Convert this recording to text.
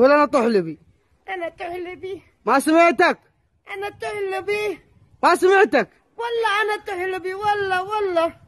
ولا انا تحلبي انا تحلبي ما سمعتك انا تحلبي ما سمعتك والله انا تحلبي والله والله